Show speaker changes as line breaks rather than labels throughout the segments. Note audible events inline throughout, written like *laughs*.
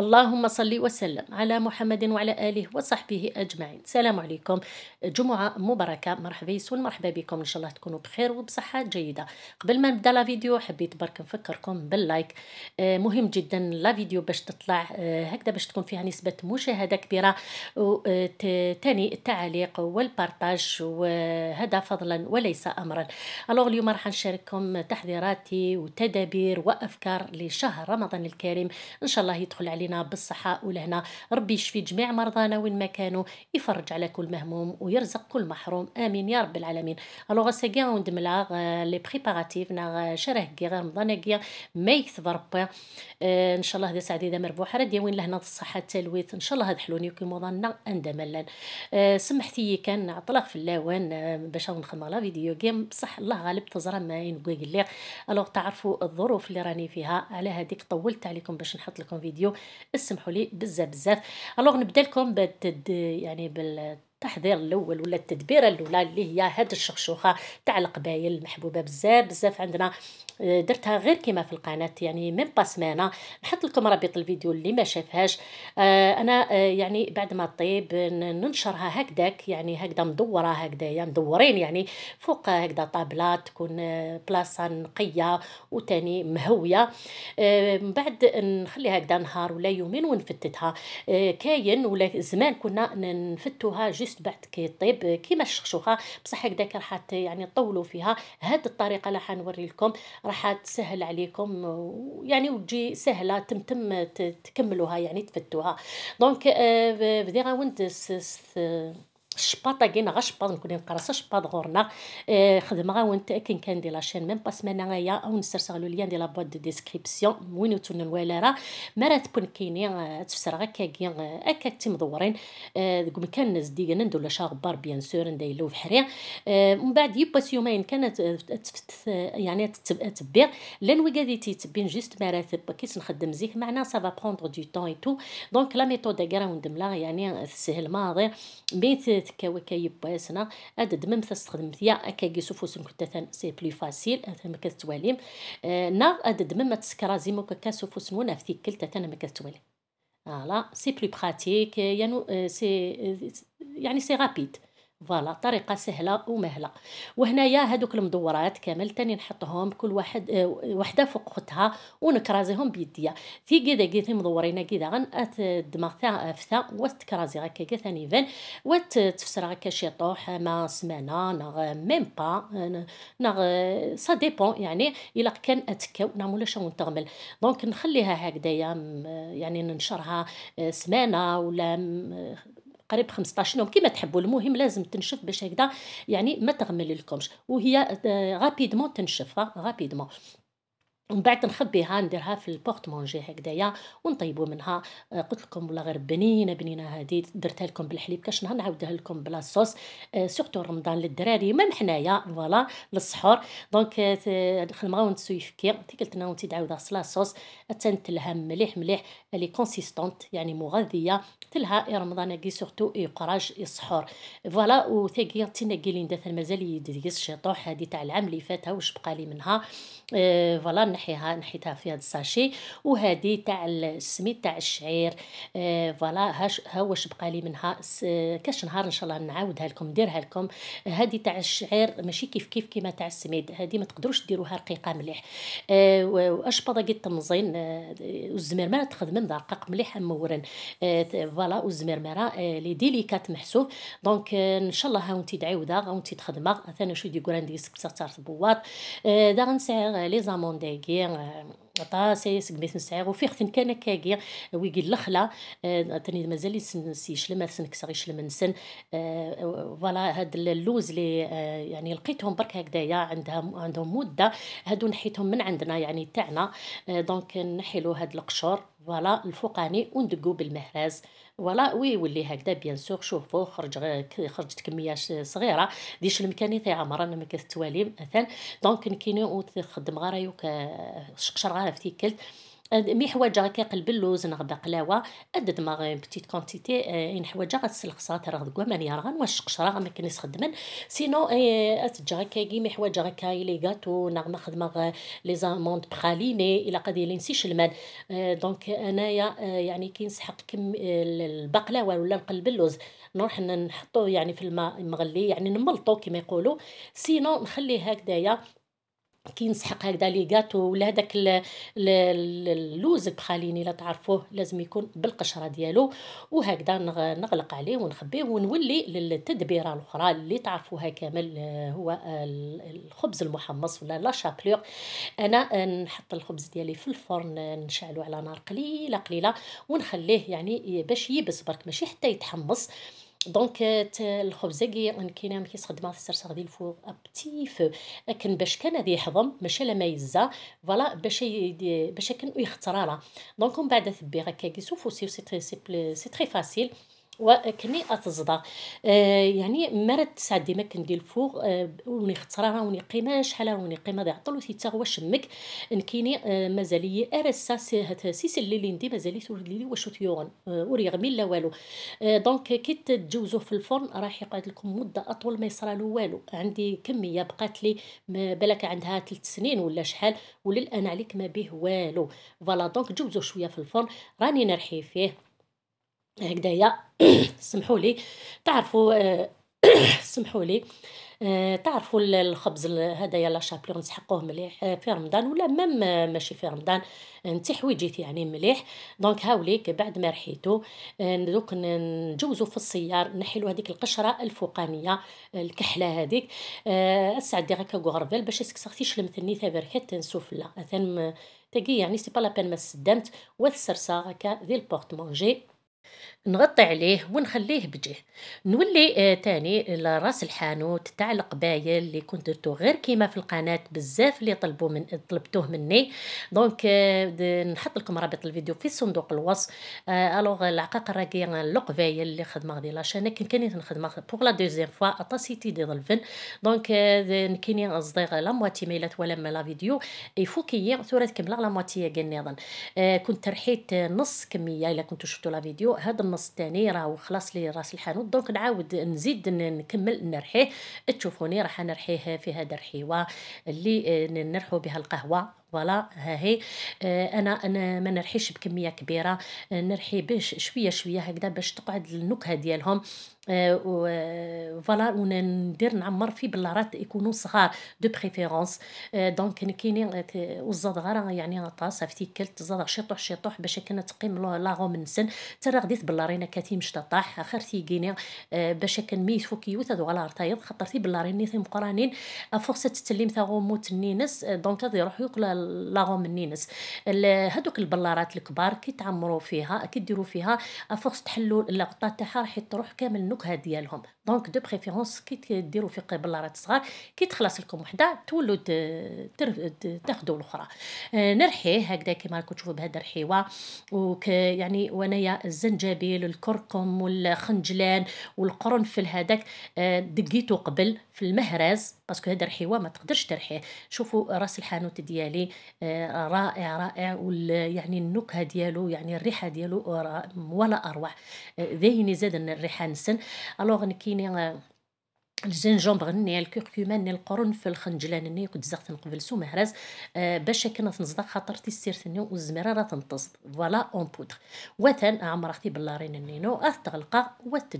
اللهم صل وسلم على محمد وعلى آله وصحبه أجمعين السلام عليكم جمعة مباركة مرحبا يسون مرحبا بكم إن شاء الله تكونوا بخير وبصحة جيدة قبل ما نبدا لا فيديو حبيت برك نفكركم باللايك آه، مهم جدا لا فيديو باش تطلع آه، هكذا باش تكون فيها نسبة مشاهدة كبيرة وثاني آه، التعليق والبارطاج وهذا فضلا وليس أمرا الوغ اليوم راح نشارككم تحضيراتي وتدابير وأفكار لشهر رمضان الكريم إن شاء الله يدخل علينا علينا بالصحة ولهنا ربي يشفي جميع مرضانا وين ما كانوا يفرج على كل مهموم ويرزق كل محروم امين يا رب العالمين الوغ سيغي وندم لها لي بريباراتيف نا شره كي غير رمضان كي ما يكثر ربي euh, ان شاء الله هذا سعدي دا مربوحه راه ديوين لهنا الصحه التلويث ان شاء الله هذا حلوني كي موضانا اندملا euh, سمحتي كان عطلاق في اللاوان آه، باش نخدم لا فيديو جيم بصح الله غالب تزرى ما ينقول لي الوغ تعرفوا الظروف اللي راني فيها على هذيك طولت عليكم باش نحط لكم فيديو اسمحوا لي بزاف بزاف الوغ نبدا لكم يعني بال التحضير الاول ولا التدبيره الاولى اللي هي هاد الشخشوخه تاع القبايل المحبوبه بزاف بزاف عندنا آه، درتها غير كما في القناه يعني ميم با سمانه نحط لكم رابط الفيديو اللي ما شافهاش آه، انا آه، يعني بعد ما طيب ننشرها هكذاك يعني هكذا مدوره هكذايا مدورين يعني فوق هكذا طابله تكون بلاصه نقيه وتاني مهويه من بعد نخليها هكذا نهار ولا يومين ونفتتها كاين ولا زمان كنا نفتوها جي جوست بعد كيطيب كيما الشخشوخه بصح هكذاك راح يعني طولوا فيها هاد الطريقه راح نوري لكم راح تسهل عليكم يعني وتجي سهله تمتم تكملوها يعني تفتوها دونك بدي آه، غاوند الشباطه كاين شباط نكوني نقرص شباط غورنا آه، خدمه وانت كان كان دي لاشين ميم با سمانه غايا او نسترسغ لو ليان دي لا بواد دو ديسكريبسيون وين تون الوالا راه مرا تكون كاينين آه، تفسر غاكا كاين آه، هكا تي مدورين ديك مكان ناس ديغنا ندولا شاغبار بيان سور ندايلو في حريق من بعد يباس يومين كانت يعني تتبع لان وكادي تيتبين جيست مرا كيس نخدم زيك معنا سافا بروندر دو طون اي تو دونك لا ميثود كراوند ملا يعني تسهل ماضي بين كواكا يباسنا ادد مم تستخدم يا اكاكي سوفوس كنت سي بلو فاسيل اثما كتواليم آه، نا ادد مم تسكرا زيمو كاكا سوفوس ونا في كلتا تانا ما كتواليم فوالا سي بلو براتيك يعني سي آه، يعني سي رابيد فوالا طريقه سهله ومهله وهنايا هذوك المدورات كامل تاني نحطهم كل واحد آه، وحده فوق اختها ونكرازيهم بيديا في كذا كيثي مدورين كذا غنات الدماغ تاع فتا وتكرازي هكا كي ثاني فان وتفسر هكا شي طوح ما سمانه نغ ميم با نغ سا ديبون يعني الا كان اتكاو نعم شنو نتغمل دونك نخليها هكذايا يعني ننشرها آه، سمانه ولا قريب 15 يوم كيما تحبوا المهم لازم تنشف باش هكذا يعني ما تغمل لكمش وهي غابيدمون آه، تنشف غابيدمون ومن بعد نخبيها نديرها في مونجي هكذايا ونطيبو منها آه، قلت لكم والله غير بنينه بنينه هادي درتها لكم بالحليب كاش نهار نعاودها لكم بلا صوص آه، سورتو رمضان للدراري ميم حنايا فوالا للسحور دونك آه، فكي خلمغاون قلت لنا وانت تعاودها صلا صوص تنتلها مليح مليح لي كونسيستونت يعني مغذيه تلها رمضان كي سورتو يقراج السحور فوالا وثاكي تيناكي لين داثن مازال يديس شطوح هادي تاع العام اللي فاتها واش بقى لي منها فوالا نحيها نحيتها في هذا الساشي وهذه تاع السميد تاع الشعير آه، فوالا ها واش بقى لي منها كاش نهار ان شاء الله نعاودها لكم نديرها لكم هذه تاع الشعير ماشي كيف كيف كيما تاع السميد هذه ما تقدروش ديروها رقيقه مليح آه واش باطاقي التمزين آه والزمرمره تخدم دقق مليح مورن آه، فوالا آه والزمرمره لي ديليكات محسوب دونك آه، ان شاء الله هاونتي تعاودا هاونتي تخدمها ثاني شو دي كراندي سكتار بواط آه دا غنسعر لي زاموندي كيا آه، طاسيس قميت نسعيغ وفيختن كان كاكيا ويقي الخلا آه، تاني مازال يشلم سن كسر يشلم نسن آه، فوالا هاد اللوز اللي يعني لقيتهم برك هكذايا عندها عندهم مده هادو نحيتهم من عندنا يعني تاعنا دونك نحيلو هاد القشور فوالا الفوقاني وندقو بالمهراز فوالا وي ولي هكذا بيان سور شوفو خرج خرجت كميه صغيره ديش المكاني عمر انا ما كتتوالي مثلا دونك كاين وتخدم غير يوك شقشر في تيكلت مي حوايج هكا قلب اللوز نغدا قلاوه قد ما غير بتيت كونتيتي آه، ان حوايج غتسلخصات راه دكوا ماني راه غنوشقش راه ما كنيس خدمن سينو اتجا هكا مي حوايج كاي لي غاتو نغما خدمه لي زاموند بخاليني الى الا لي نسيش المال دونك آه، انايا آه، يعني كي نسحق كم البقلاوه ولا نقلب اللوز نروح نحطو يعني في الماء مغلي يعني نملطو كما يقولوا سينو نخليه هكذايا كينسحق هكذا لي جاتو ولا داك اللوز البخاليني لا تعرفوه لازم يكون بالقشره ديالو وهكذا نغلق عليه ونخبيه ونولي للتدبيره الاخرى اللي تعرفوها كامل آه، هو آه، الخبز المحمص ولا لا شابلور انا آه، نحط الخبز ديالي في الفرن نشعلو على نار قليله قليله ونخليه يعني باش يبس برك ماشي حتى يتحمص دونك euh, الخبزه كي ما كيخدمها في الصرصار ديال الفور ابتي فو لكن باش كان هذه يحضم ماشي لا ميزه فوالا باش باش كان يخترالا دونك من بعد ثبي هكا كيسوفو سي سي تري سي تري فاسيل وكني اتزدا آه يعني مرات تسعد ديما كندير الفوغ آه وني خطرها وني قيمه شحال وني قيمه دي و وثي هو شمك نكيني آه مازالي ارسا سيس الليلين دي مازالي تولد لي واش تيون آه، وريغمي لا والو آه، دونك كي تجوزو في الفرن راح يقعد لكم مده اطول ما يصرالو والو عندي كميه بقات لي بالك عندها 3 سنين ولا شحال وللان عليك ما به والو فوالا دونك جوزو شويه في الفرن راني نرحي فيه هكذايا *clears throat* سمحوا لي تعرفوا *clears throat* سمحوا لي آه، تعرفوا الخبز هذايا لا شابلي نسحقوه مليح آه، في رمضان ولا مام آه، ماشي في رمضان حويجيت يعني مليح دونك هاوليك بعد ما رحيتو دوك نجوزو في السيار نحيلو هذيك القشره الفوقانيه الكحله هذيك آه اسعد ديغيك غورفيل باش سكسختيش لمثني تابركات نسوفلا اثن تاقي يعني سي با لا ما سدمت وثسرسا هكا ذي البورت مونجي نغطي عليه ونخليه بجه نولي آه تاني لراس الحانوت تاع القبايل اللي كنت درتو غير كيما في القناة بزاف اللي طلبوا من طلبتوه مني دونك آه نحط لكم رابط الفيديو في صندوق الوصف آه الوغ العقاق الراقي القبايل اللي خدمة غدي لاشين كان كاني نخدم بوغ لا دوزيام فوا طاسيتي دي ظلفن دونك آه كاني نصديغ لا مواتي ميلات ولا لا فيديو يفو كي ثورة كملا لا مواتي كان آه، كنت رحيت نص كمية الا كنتو شفتو لا فيديو قالوا هذا النص الثاني راه خلاص لي راس الحانوت دونك نعاود نزيد نكمل نرحيه تشوفوني راح نرحيه في هذا الرحيوه اللي نرحو بها القهوه فوالا ها هي آه، انا انا ما نرحيش بكميه كبيره آه، نرحي باش شويه شويه هكذا باش تقعد النكهه ديالهم فوالا آه، وندير نعمر فيه بلارات يكونوا صغار دو بريفيرونس دونك كاينين والزدغره يعني طاسه في كلت زدغ شطوح شطوح باش كنا تقيم لاغوم النسن حتى راه غديت بلارينا كاتي مش طاح اخر تيكيني باش كان ميت فوكيوت هادو غلا رتايض خاطر تي باللاريني تي مقرانين فرصه تتلم ثاغومو تنينس دونك هذا يروح يقول لاغوم النينس هذوك البلارات الكبار كي تعمروا فيها كي ديروا فيها افورس تحلوا اللقطه تاعها راح تروح كامل النكهه ديالهم دونك دو بريفيرونس كي ديروا في بلارات صغار كي تخلص لكم وحده تولوا تاخذوا الاخرى آه، نرحيه هكذا كما راكم تشوفوا بهذا الرحيوه وك يعني وانايا الزنجبيل الكركم والخنجلان والقرنفل هذاك آه، دقيتو قبل في المهرز باسكو هذا الحوا ما تقدرش ترحيه شوفوا راس الحانوت ديالي آه، رائع رائع يعني النكهه ديالو يعني الريحه ديالو ولا اروع آه، ذهني زاد الريحه نسن الوغ كاينه آه، الجنجمبر ني الكركمه ني في الخنجلان ني كنت زغت نقبل سو مهرز آه باش كنا تنصدق خاطر تيسير ثني والزميره راه تنطز فوالا اون بودر وثان عمرختي باللارين نينو اث تغلقا وات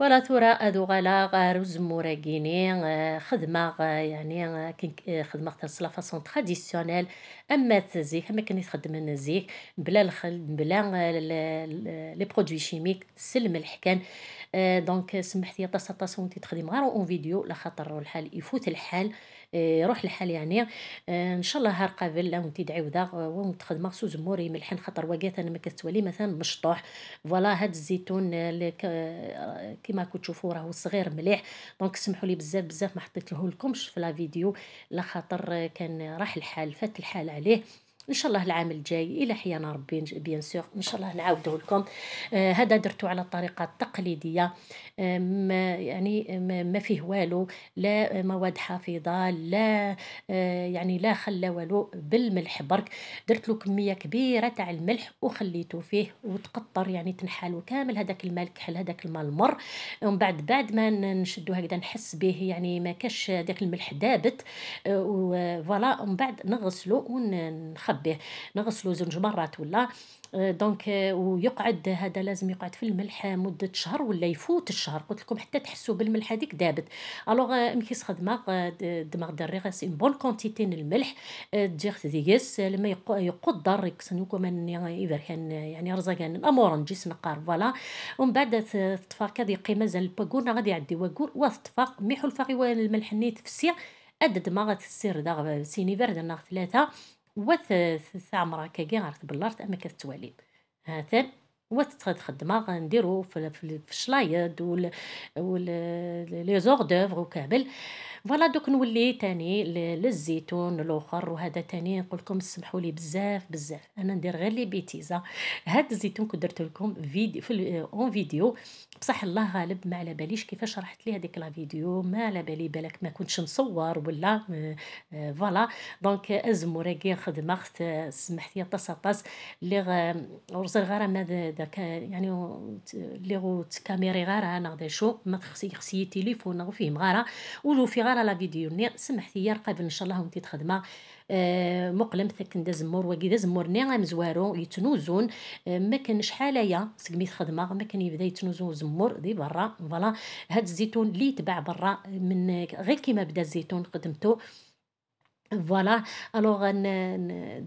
ولا ترى أدو غلا غار وزمورة كيني آه، خدمة آه، يعني آه، خدمة تنصلا فاسون تراديسيونيل أما تزيك أما كان يتخدم نزيك بلا الخل بلا لي برودوي شيميك سلم الحكان دونك سمحتي طاسا طاسا وانتي تخدم غير اون فيديو لا خاطر الحال يفوت الحال إيه، روح الحال يعني إيه، ان شاء الله هار قابل وانت تعاودا آه، وانت خدمه سوز موري ملحن خاطر وقات انا ما كتولي مثلا مشطوح فوالا هاد الزيتون آه، آه، كيما كتشوفوا راهو صغير مليح دونك سمحوا لي بزاف بزاف ما حطيت لكمش في لا فيديو لا خاطر كان راح الحال فات الحال عليه ان شاء الله العام الجاي الى حيانا ربي بيان سور ان شاء الله نعاوده لكم آه هذا درته على الطريقه التقليديه آه ما يعني ما, ما فيه والو لا مواد حافظه لا آه يعني لا خلى والو بالملح برك درت له كميه كبيره تاع الملح وخليته فيه وتقطر يعني تنحالو كامل هذاك الماء الكحل هذاك الماء المر ومن بعد بعد ما نشدو هكذا نحس به يعني ما كاش داك الملح دابت آه، وفوالا ومن بعد نغسلو ونخبى به نغسلو زوج مرات ولا آه، دونك آه، ويقعد هذا لازم يقعد في الملح مده شهر ولا يفوت الشهر قلت لكم حتى تحسوا بالملح هذيك دابت الوغ آه، ملي كيسخ دماغ دماغ غاس غاسي بون كونتيتي من الملح تجيخ ديس لما يقدر من كمان كان يعني رزقان الامور نجيس نقار فوالا ومن بعد تفاك هذه قيمه زال الباكور غادي يعدي واكور واثتفاق ميحو الفاقي الملح نيت في السير اد دماغ تسير داغ سيني برد ثلاثه وث ساعة مرة غير تبلرت أما كتواليب هاتن وقت خدمة غنديرو في الشلايض وال لي و وكامل فوالا دوك نولي تاني للزيتون الاخر وهذا تاني نقولكم لكم سمحوا لي بزاف بزاف انا ندير غير لي بيتيزا هاد الزيتون كنت درت لكم فيديو في اون فيديو بصح الله غالب ما على باليش كيفاش شرحت لي هذيك لا فيديو ما على بالي بالك ما كنتش نصور ولا آه، آه، فوالا دونك ازمو راكي خدمه سمحت لي طاس طاس لي غ... هذا داك كان يعني لي تكاميري غارة انا غدا شو ما خصي خصي تيليفون غو فيه مغارة ولو في غارة لا فيديو ني سمحتي يا رقاب ان شاء الله وانتي تخدمه آه، مقلم ثكن دا زمور وكي دا زمور ني مزوارو يتنوزون آه، ما كان شحال سقمي تخدمه ما كان يبدا يتنوزو زمور دي برا فوالا هاد الزيتون اللي يتباع برا من غير كيما بدا الزيتون قدمتو فوالا الوغ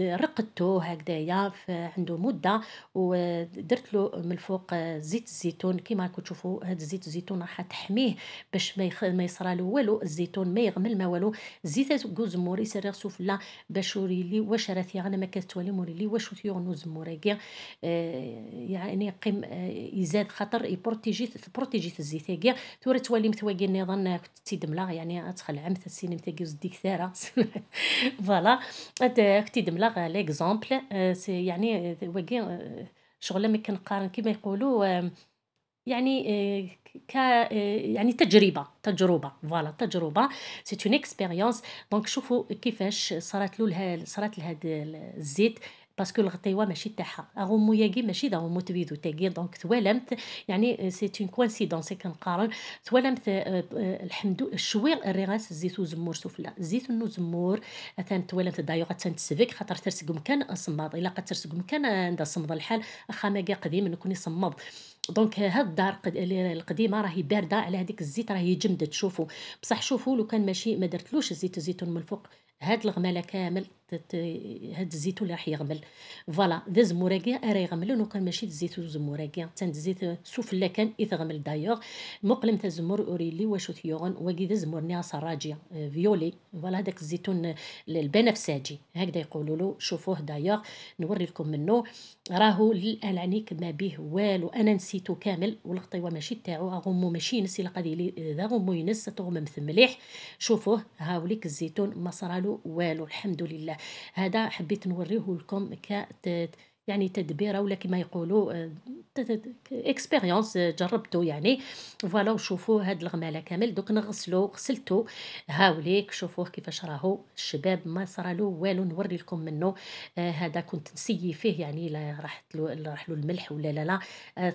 رقدتو هكذايا في- عنده مده ودرت له من الفوق زيت الزيتون كيما راكم تشوفوا هاد زيت الزيتون راح تحميه باش ما يخ... ما يصرى له والو الزيتون ما يغمل ما والو زيت كوزموري يسرغ سوفلا باش وريلي واش راه انا ما توالي موريلي واش ثيغنو زموري كاع آه، يعني قيم آه، يزاد خطر يبروتيجي بروتيجي الزيت كاع توري تولي متواكي نظن تيدملا يعني تخلع مثل السينم تاكي زديك ثاره *laughs* فوالا اختي دملاغ ليكزومبل يعني آه، وكي آه، شغل ما كنقارن كيما يقولوا آه، يعني ك يعني تجربه تجربه فوالا تجربه سي اون اكسبيريونس دونك شوفوا كيفاش صارت له صارت لهاد الزيت باسكو الغطيوه ماشي تاعها ياكي ماشي داغومو تبيدو تاكي دونك توالمت يعني سي اون كوانسيدونس كنقارن توالمت الحمد الشوير الريغاس الزيت وزمور سفلى الزيت نو زمور اثان توالمت دايوغ تنتسفك خاطر ترسق كان صماد الا قد ترسق كان عندها صمد الحال خا ماكا قديم نكون يصمض دونك هاد الدار القديمه راهي بارده على هذيك الزيت راهي جمدت شوفوا بصح شوفوا لو كان ماشي ما درتلوش الزيت الزيتون من الفوق هاد الغماله كامل هاد الزيت ولا راح يغمل فوالا ذا زمورة راه راه لو وكان ماشي الزيت وزمورة كاع تان الزيت سوفلا كان يتغمل دايوغ مقلم تا زمور اوريلي واش ثيوغن واكي ذا زمور نيها سراجية آه، فيولي فوالا هذاك الزيتون البنفسجي هكذا يقولوا له شوفوه دايوغ نوري لكم منه راهو للان عنيك ما به والو انا نسيتو كامل والخطيوه ماشي تاعو غمو ماشي ينسي اللي ذا غمو ينس تغمم مليح شوفوه هاوليك الزيتون ما صرالو والو الحمد لله هذا حبيت نوريه لكم يعني تدبيره ولا كما يقولوا اكسبيريونس آه، آه، جربته يعني فوالا وشوفوا هاد الغماله كامل دوك نغسلو غسلتو هاوليك شوفوه كيفاش راهو الشباب ما صرالو والو نوري لكم منه آه، هذا كنت نسيي فيه يعني لا راحت له راح له الملح ولا لا لا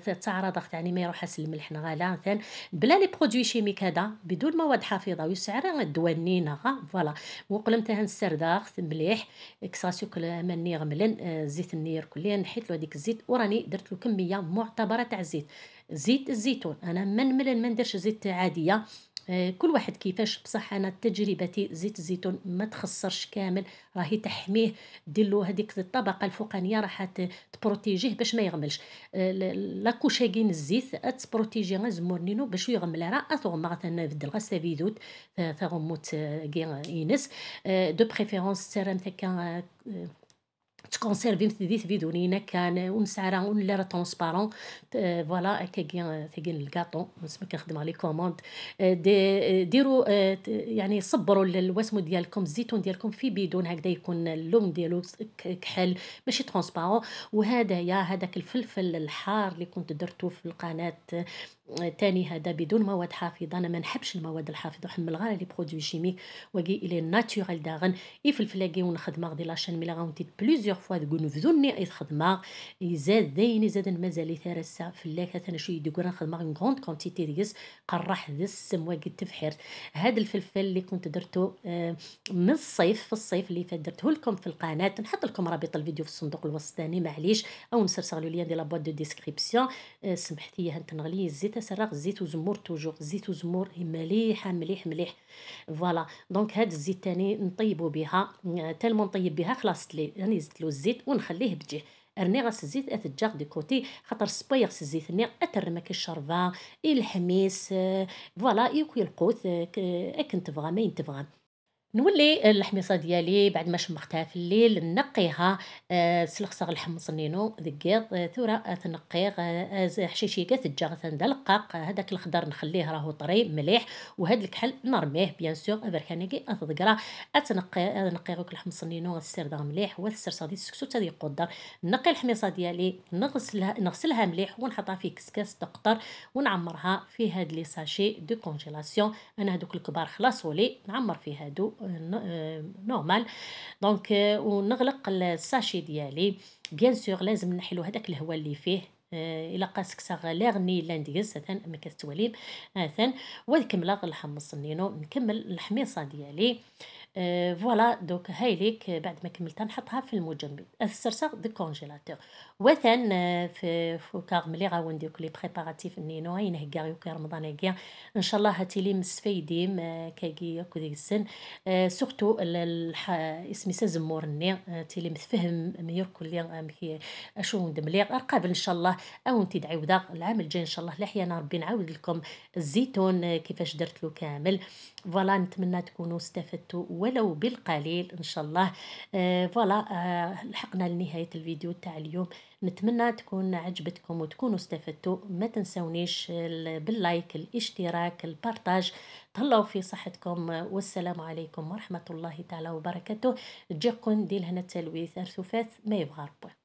تعرض تعرضت يعني ما يروح الملح نغالا ثان بلا لي برودوي شيميك هذا بدون مواد حافظه ويسعر دوانين غا فوالا وقلمتها السرداخ مليح كساسيو كل مني غملن زيت النير كل اللي نحيت له هذيك الزيت وراني درت له كميه معتبره تاع الزيت زيت الزيتون انا ما نملل ما نديرش زيت عاديه آه، كل واحد كيفاش بصح انا تجربتي زيت الزيتون ما تخسرش كامل راهي تحميه دير له هذيك الطبقه الفوقانيه راح تبروتيجيه باش ما يغملش آه، لاكوشاكين الزيت تبروتيجي غير زمورنينو باش يغمل راه ما غتنا في الدلغه سافيدوت ثغموت آه، كين ينس دو بريفيرونس سيرام ثكا تكونسيرفي مثل ديت فيدونينا كان ونسعى ولا ترونسبارون فوالا كي تاكين الكاطو نسمي كنخدم على لي كوموند دي ديروا يعني صبروا الوسم ديالكم الزيتون ديالكم في بيدون هكذا يكون اللون ديالو كحل ماشي ترونسبارون يا هذاك الفلفل الحار اللي كنت درتو في القناه آه، تاني هذا بدون مواد حافظه انا ما نحبش المواد الحافظه وحمل غير لي برودوي شيميك وكي الي ناتورال داغن يفلفلاكي ونخدم غدي لاشين مي لا غونتي بلوزيور بليزيغ فوا تقول نفذوني اي خدمة يزاد ذيني زاد مازال في فلاك ثانا شي ديك نخدمة اون غوند كونتيتي ديس قرح ذس سموا قد تبحر هاد الفلفل اللي كنت درتو من الصيف في الصيف اللي فات درته لكم في القناة نحط لكم رابط الفيديو في الصندوق الوسط ثاني معليش او نسرسغ لو ليان ديال لابواط دو ديسكريبسيون سمحتي هانت نغلي الزيت اسرغ الزيت وزمور توجور زيت وزمور مليحه مليح مليح فوالا دونك هاد الزيت تاني نطيبو بها تالمون نطيب بها خلاص لي يعني زدت له الزيت ونخليه بجيه رني غاس الزيت اتجاق دي كوتي خاطر سبايا غاس الزيت ما اترمك الشربه الحميس آه، فوالا يكوي القوت آه، اكن تبغى ما تبغى نولي الحميصه ديالي بعد ما شمختها في الليل نقيها أه سلخصغ الحم صنينو دقيض آه، ثورة آه، تنقيغ آه، حشيشيكه الجاغة تندلقاق هذاك الخضر نخليه راهو طري مليح وهاد الكحل نرميه بيان سور بركانيكي اتذكرا اتنقي نقيغوك الحم صنينو السردغ مليح والسرسه ديال السكسو هذه يقدر نقي الحميصه ديالي نغسلها نغسلها مليح ونحطها في كسكاس تقطر ونعمرها في هاد لي ساشي دو كونجيلاسيون انا هادوك الكبار خلاصولي نعمر في هادو نورمال دونك ونغلق الساشي ديالي بيان سور لازم نحلو هذاك الهواء اللي فيه euh, الا قاسكسا لاغني لانديز ثان ما كتوليم ثان ونكمل نحمص النينو نكمل الحميصه ديالي فوالا euh, دوك هاي ليك بعد ما كملتها نحطها في المجمد الصرصه دي كونجيلاتور وثن آه، في فوكاغ ملي غاون ديوك لي بريباراتيف نينو هاي نهكار يوكي رمضان هكا ان شاء الله هاتي لي مسفيدي آه، كاكي ديك السن آه، سورتو اسمي سازمور ني تي لي متفهم ميور كليا اشو ندم لي قابل ان شاء الله او انت دعي ودا العام الجاي ان شاء الله لحيانا ربي نعاود لكم الزيتون كيفاش درت له كامل فوالا نتمنى تكونوا استفدتوا ولو بالقليل ان شاء الله فوالا لحقنا لنهايه الفيديو تاع اليوم نتمنى تكون عجبتكم وتكونوا استفدتوا ما تنسونيش باللايك الاشتراك البارتاج تهلاو في صحتكم والسلام عليكم ورحمة الله تعالى وبركاته تجيكم ديال هنا التلويث ارثوفات ما يبغى ربي